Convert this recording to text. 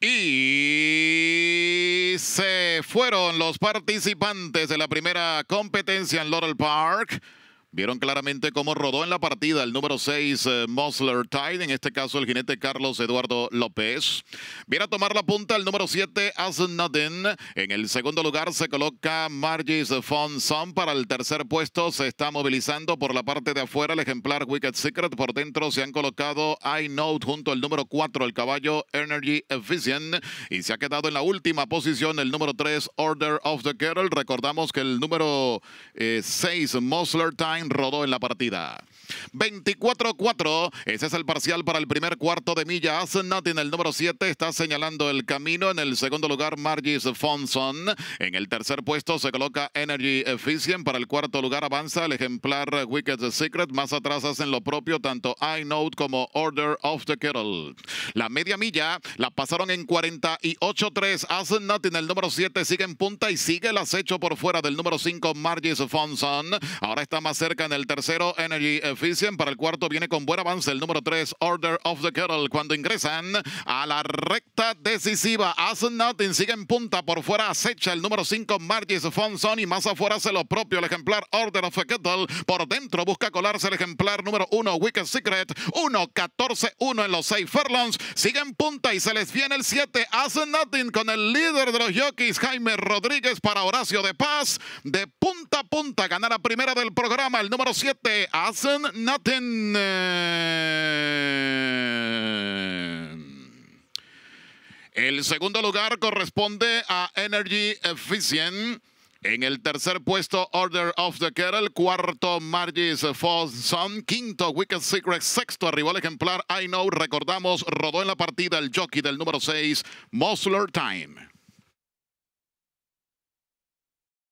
Y se fueron los participantes de la primera competencia en Laurel Park. Vieron claramente cómo rodó en la partida el número 6 eh, Mosler Tide, en este caso el jinete Carlos Eduardo López. Viene a tomar la punta el número 7 Asnaden. En el segundo lugar se coloca Margis Fonson. Para el tercer puesto se está movilizando por la parte de afuera el ejemplar Wicked Secret. Por dentro se han colocado I Note junto al número 4, el caballo Energy Efficient. Y se ha quedado en la última posición el número 3 Order of the Carol Recordamos que el número 6 eh, Mosler Tide rodó en la partida. 24-4, ese es el parcial para el primer cuarto de milla. Asenat en el número 7 está señalando el camino. En el segundo lugar, Margis Fonson. En el tercer puesto se coloca Energy Efficient. Para el cuarto lugar avanza el ejemplar Wicked Secret. Más atrás hacen lo propio tanto I Note como Order of the Kettle. La media milla la pasaron en 48-3. Asenat en el número 7 sigue en punta y sigue el acecho por fuera del número 5, Margis Fonson. Ahora está más en el tercero Energy Efficient. Para el cuarto viene con buen avance el número 3 Order of the Kettle. Cuando ingresan a la recta decisiva, As Nothing sigue en punta. Por fuera acecha el número 5 Margis Fonson y más afuera hace lo propio el ejemplar Order of the Kettle. Por dentro busca colarse el ejemplar número 1 Wicked Secret. 1, 14, 1 en los 6 furlongs. Sigue en punta y se les viene el 7 As Nothing con el líder de los jockeys Jaime Rodríguez para Horacio de Paz. De punta a punta gana la primera del programa el número 7, Hacen Nothing. Eh. El segundo lugar corresponde a Energy Efficient. En el tercer puesto, Order of the el Cuarto, Margie's Son. Quinto, Wicked Secret. Sexto, arribó el ejemplar I Know. Recordamos, rodó en la partida el jockey del número 6, Mosler Time.